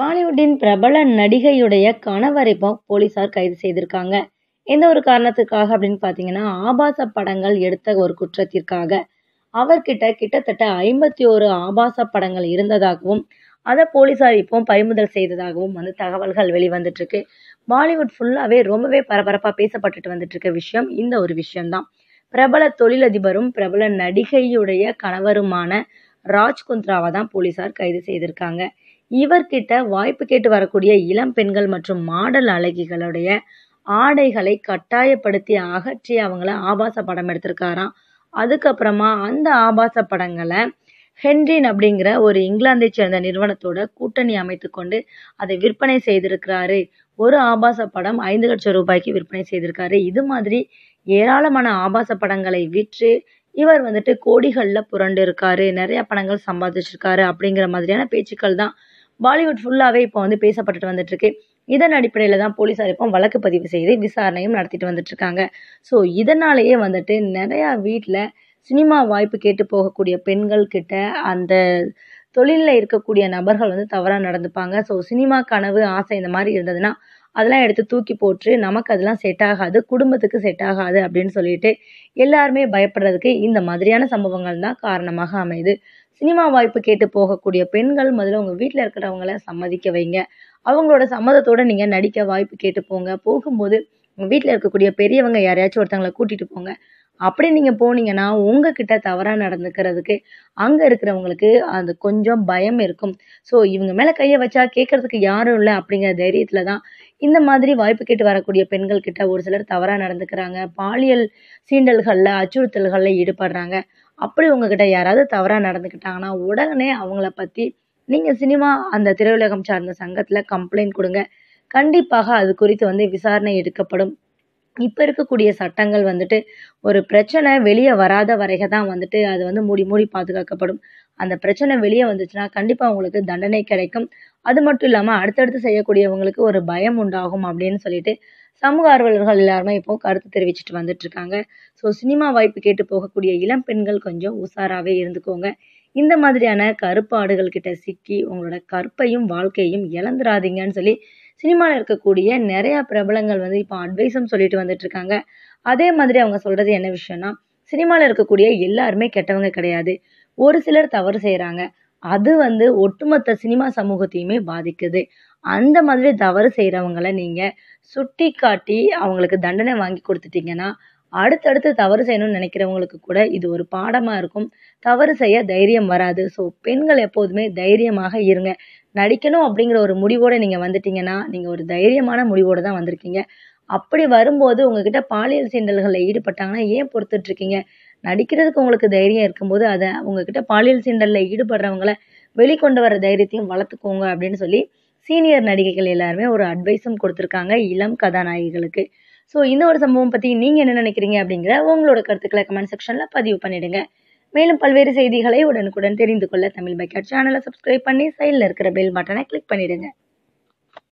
பாலிவுட்டின் பிரபல நடிகையுடைய கணவரை போலீசார் கைது செய்திருக்காங்க எந்த ஒரு காரணத்துக்காக அப்படின்னு பார்த்தீங்கன்னா ஆபாச படங்கள் எடுத்த ஒரு குற்றத்திற்காக அவர்கிட்ட கிட்டத்தட்ட ஐம்பத்தி ஒரு ஆபாச படங்கள் இருந்ததாகவும் அதை போலீசார் இப்போ பறிமுதல் செய்ததாகவும் வந்து தகவல்கள் வெளிவந்துட்டு இருக்கு பாலிவுட் ஃபுல்லாகவே ரொம்பவே பரபரப்பாக பேசப்பட்டுட்டு வந்துட்டு இருக்க விஷயம் இந்த ஒரு விஷயம்தான் பிரபல தொழிலதிபரும் பிரபல நடிகையுடைய கணவருமான ராஜ்குந்த்ராவை தான் போலீசார் கைது செய்திருக்காங்க இவர்கிட்ட வாய்ப்பு கேட்டு வரக்கூடிய இளம் பெண்கள் மற்றும் மாடல் அழகிகளுடைய ஆடைகளை கட்டாயப்படுத்தி அகற்றி அவங்கள ஆபாச படம் எடுத்திருக்காராம் அதுக்கப்புறமா அந்த ஆபாச படங்களை ஹென்ரின் அப்படிங்கிற ஒரு இங்கிலாந்தை சேர்ந்த நிறுவனத்தோட கூட்டணி அமைத்து கொண்டு அதை விற்பனை செய்திருக்கிறாரு ஒரு ஆபாச படம் ஐந்து லட்சம் ரூபாய்க்கு விற்பனை செய்திருக்காரு இது மாதிரி ஏராளமான ஆபாச படங்களை விற்று இவர் வந்துட்டு கோடிகளில் புரண்டு இருக்காரு நிறைய படங்கள் சம்பாதிச்சிருக்காரு அப்படிங்கிற மாதிரியான பேச்சுக்கள் தான் பாலிவுட் ஃபுல்லாகவே இப்போ வந்து பேசப்பட்டுட்டு வந்துட்டுருக்கு இதன் அடிப்படையில் தான் போலீஸார் இப்போ வழக்கு பதிவு செய்து விசாரணையும் நடத்திட்டு வந்துட்டுருக்காங்க ஸோ இதனாலேயே வந்துட்டு நிறையா வீட்டில் சினிமா வாய்ப்பு கேட்டு போகக்கூடிய பெண்கள்கிட்ட அந்த தொழிலில் இருக்கக்கூடிய நபர்கள் வந்து தவறாக நடந்துப்பாங்க ஸோ சினிமா கனவு ஆசை இந்த மாதிரி இருந்ததுன்னா அதெல்லாம் எடுத்து தூக்கி போட்டு நமக்கு அதெல்லாம் செட் ஆகாது குடும்பத்துக்கு செட் ஆகாது அப்படின்னு சொல்லிட்டு எல்லாருமே பயப்படுறதுக்கு இந்த மாதிரியான சம்பவங்கள் தான் காரணமாக அமையுது சினிமா வாய்ப்பு கேட்டு போகக்கூடிய பெண்கள் முதல்ல உங்கள் வீட்டில் இருக்கிறவங்கள சம்மதிக்க வைங்க அவங்களோட சம்மதத்தோடு நீங்கள் நடிக்க வாய்ப்பு கேட்டு போங்க போகும்போது உங்கள் வீட்டில் இருக்கக்கூடிய பெரியவங்க யாரையாச்சும் ஒருத்தவங்களை கூட்டிகிட்டு போங்க அப்படி நீங்கள் போனீங்கன்னா உங்ககிட்ட தவறாக நடந்துக்கிறதுக்கு அங்கே இருக்கிறவங்களுக்கு அது கொஞ்சம் பயம் இருக்கும் ஸோ இவங்க மேலே கையை வச்சா கேட்கறதுக்கு யாரும் இல்லை அப்படிங்கிற தைரியத்தில் தான் இந்த மாதிரி வாய்ப்பு கேட்டு வரக்கூடிய பெண்கள் கிட்ட ஒரு சிலர் தவறாக நடந்துக்கிறாங்க பாலியல் சீண்டல்களில் அச்சுறுத்தல்களில் ஈடுபடுறாங்க அப்படி உங்ககிட்ட யாராவது தவறாக நடந்துக்கிட்டாங்கன்னா உடனே அவங்கள பற்றி நீங்கள் சினிமா அந்த திரையுலகம் சார்ந்த சங்கத்தில் கம்ப்ளைண்ட் கொடுங்க கண்டிப்பாக அது குறித்து வந்து விசாரணை எடுக்கப்படும் இப்போ இருக்கக்கூடிய சட்டங்கள் வந்துட்டு ஒரு பிரச்சனை வெளியே வராத வரைகை தான் வந்துட்டு அது வந்து மூடி மூடி பாதுகாக்கப்படும் அந்த பிரச்சனை வெளியே வந்துச்சுன்னா கண்டிப்பாக அவங்களுக்கு தண்டனை கிடைக்கும் அது மட்டும் இல்லாமல் அடுத்தடுத்து செய்யக்கூடியவங்களுக்கு ஒரு பயம் உண்டாகும் அப்படின்னு சொல்லிட்டு சமூக ஆர்வலர்கள் எல்லாருமே இப்போ கருத்து தெரிவிச்சுட்டு வந்துட்டு இருக்காங்க ஸோ சினிமா வாய்ப்பு கேட்டு போகக்கூடிய இளம் பெண்கள் கொஞ்சம் உஷாராகவே இருந்துக்கோங்க இந்த மாதிரியான கருப்பாடுகள் கிட்ட சிக்கி உங்களோட கற்பையும் வாழ்க்கையும் இழந்துராதீங்கன்னு சொல்லி சினிமாவில் இருக்கக்கூடிய நிறையா பிரபலங்கள் வந்து இப்போ அட்வைஸும் சொல்லிட்டு வந்துட்டு இருக்காங்க அதே மாதிரி அவங்க சொல்கிறது என்ன விஷயம்னா சினிமாவில் இருக்கக்கூடிய எல்லாருமே கெட்டவங்க கிடையாது ஒரு சிலர் தவறு செய்கிறாங்க அது வந்து ஒட்டுமொத்த சினிமா சமூகத்தையுமே பாதிக்குது அந்த மாதிரி தவறு செய்கிறவங்களை நீங்கள் சுட்டி காட்டி அவங்களுக்கு தண்டனை வாங்கி கொடுத்துட்டீங்கன்னா அடுத்தடுத்து தவறு செய்யணும்னு நினைக்கிறவங்களுக்கு கூட இது ஒரு பாடமாக இருக்கும் தவறு செய்ய தைரியம் வராது ஸோ பெண்கள் எப்போதுமே தைரியமாக இருங்க நடிக்கணும் அப்படிங்கிற ஒரு முடிவோடு நீங்கள் வந்துட்டீங்கன்னா நீங்கள் ஒரு தைரியமான முடிவோடு தான் வந்திருக்கீங்க அப்படி வரும்போது உங்ககிட்ட பாலியல் சீண்டல்களில் ஈடுபட்டாங்கன்னா ஏன் பொறுத்துட்ருக்கீங்க நடிக்கிறதுக்கு உங்களுக்கு தைரியம் இருக்கும்போது அதை உங்ககிட்ட பாலியல் சீண்டலில் ஈடுபடுறவங்கள வெளிக்கொண்டு வர தைரியத்தையும் வளர்த்துக்கோங்க அப்படின்னு சொல்லி சீனியர் நடிகைகள் எல்லாருமே ஒரு அட்வைஸும் கொடுத்துருக்காங்க இளம் கதாநாயகிகளுக்கு ஸோ இந்த ஒரு சம்பவம் பற்றி நீங்கள் என்ன நினைக்கிறீங்க அப்படிங்கிற உங்களோட கருத்துக்களை கமெண்ட் செக்ஷனில் பதிவு பண்ணிவிடுங்க மேலும் பல்வேறு செய்திகளை உடனுக்குடன் தெரிந்து கொள்ள தமிழ் பைக்கர் சேனலை சப்ஸ்கிரைப் பண்ணி சைடில் இருக்கிற பெல் பட்டனை கிளிக் பண்ணிவிடுங்க